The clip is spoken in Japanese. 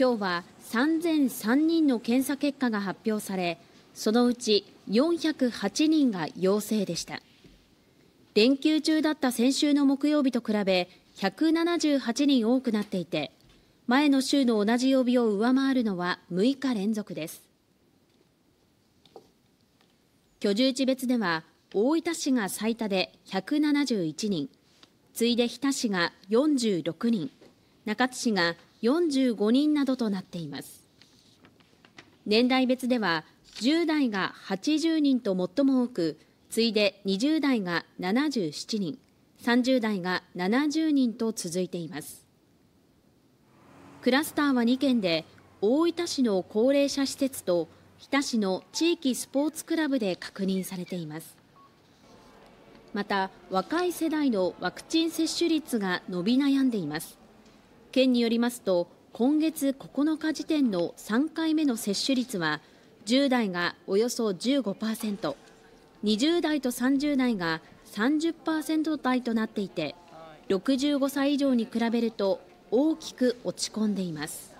今日は3003人の検査結果が発表され、そのうち408人が陽性でした。連休中だった先週の木曜日と比べ、178人多くなっていて、前の週の同じ曜日を上回るのは6日連続です。居住地別では、大分市が最多で171人、次いで日田市が46人、中津市が45人などとなっています年代別では10代が80人と最も多く次いで20代が77人30代が70人と続いていますクラスターは2件で大分市の高齢者施設と日田市の地域スポーツクラブで確認されていますまた若い世代のワクチン接種率が伸び悩んでいます県によりますと今月9日時点の3回目の接種率は10代がおよそ 15%20 代と30代が30%台となっていて65歳以上に比べると大きく落ち込んでいます